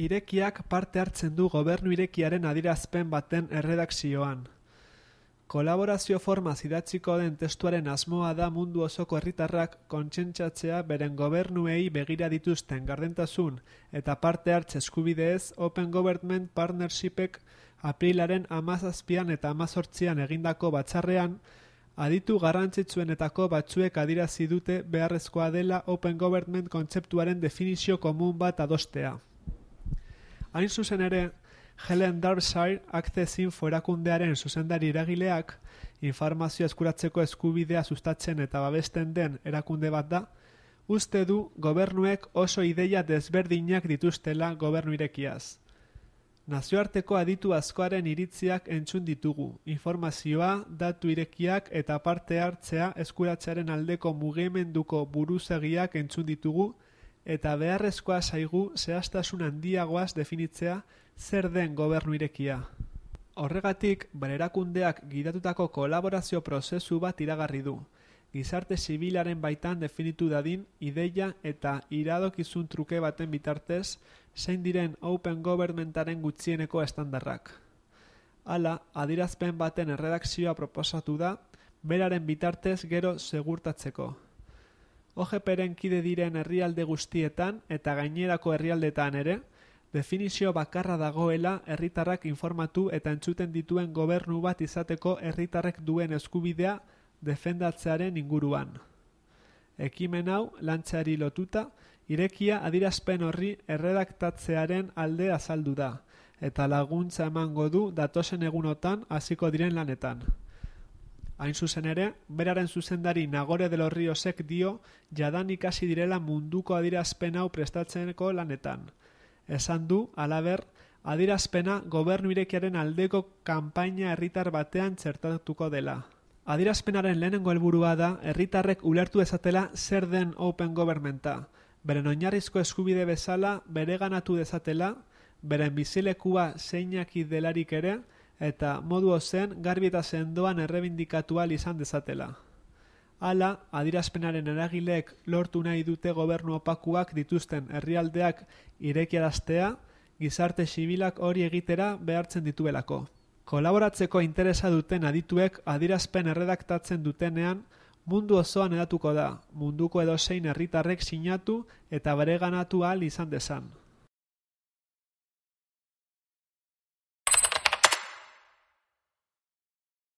Irekiak parte hartzen du gobernu irekiaren adirazpen baten erredakzioan. Kolaborazio forma zidatziko den testuaren asmoa da mundu osoko herritarrak kontsentsatzea beren gobernuei begira dituzten gardentasun eta parte hartze eskubideez Open Government Partnershipek aprilaren amazazpian eta amazortzian egindako batzarrean aditu garrantzitsuenetako batzuek adirazi dute beharrezkoa dela Open Government kontzeptuaren definizio komun bat adostea. Hain zuzen ere, Helen Darbshire akte zinfo erakundearen zuzendari iragileak, informazio eskuratzeko eskubidea sustatzen eta babesten den erakunde bat da, uste du gobernuek oso ideia desberdinak dituztela gobernu irekiaz. Nazioarteko aditu askoaren iritziak entzun ditugu, informazioa, datu irekiak eta parte hartzea eskuratzearen aldeko mugimenduko buruzegiak entzun ditugu, eta beharrezkoa zaigu zehaztasun handiagoaz definitzea zer den gobernu irekia. Horregatik, barerakundeak gidatutako kolaborazio prozesu bat iragarri du, gizarte zibilaren baitan definitu dadin ideia eta iradokizun truke baten bitartez, zein diren Open Governmentaren gutxieneko estandarrak. Hala, adirazpen baten erredakzioa proposatu da, beraren bitartez gero segurtatzeko. OGP-ren kide diren herrialde guztietan eta gainerako herrialdetan ere, definizio bakarra dagoela herritarrak informatu eta entzuten dituen gobernu bat izateko herritarrek duen eskubidea defendatzearen inguruan. Ekimen hau lantzeari lotuta, irekia adirazpen horri erredaktatzearen alde azaldu da, eta laguntza emango du datosen egunotan hasiko diren lanetan. Hain zuzen ere, beraren zuzendari Nagore de los Riosek dio jadan ikasi direla munduko adirazpen hau prestatzeneko lanetan. Esan du, alaber, adirazpena gobernu irekiaren aldeko kanpaina herritar batean txertatuko dela. Adirazpenaren lehenengo helburua da herritarrek ulertu ezatela zer den Open Governmenta. Beren oinarrizko eskubide bezala bereganatu dezatela, beren bizilekua ba zeinaki delarik ere, eta modu zen garbi eta doan errebindikatu izan dezatela. Hala, adirazpenaren eragilek lortu nahi dute gobernu opakuak dituzten herrialdeak irekiaraztea, gizarte sibilak hori egitera behartzen dituelako. Kolaboratzeko interesa duten adituek adirazpen erredaktatzen dutenean, mundu osoan edatuko da, munduko edozein herritarrek sinatu eta bereganatu al izan dezan.